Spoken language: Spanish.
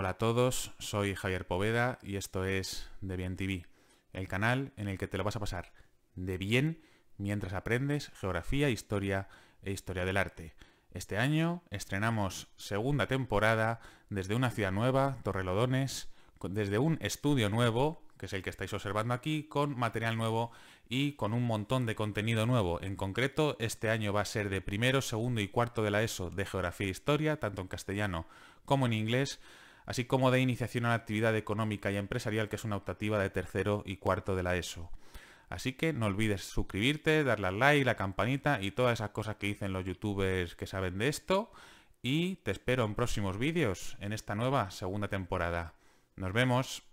Hola a todos, soy Javier Poveda y esto es De Bien TV, el canal en el que te lo vas a pasar de bien mientras aprendes geografía, historia e historia del arte. Este año estrenamos segunda temporada desde una ciudad nueva, Torrelodones, desde un estudio nuevo, que es el que estáis observando aquí, con material nuevo y con un montón de contenido nuevo. En concreto, este año va a ser de primero, segundo y cuarto de la ESO de Geografía e Historia, tanto en castellano como en inglés así como de iniciación a la actividad económica y empresarial, que es una optativa de tercero y cuarto de la ESO. Así que no olvides suscribirte, darle al like, la campanita y todas esas cosas que dicen los youtubers que saben de esto. Y te espero en próximos vídeos, en esta nueva segunda temporada. Nos vemos.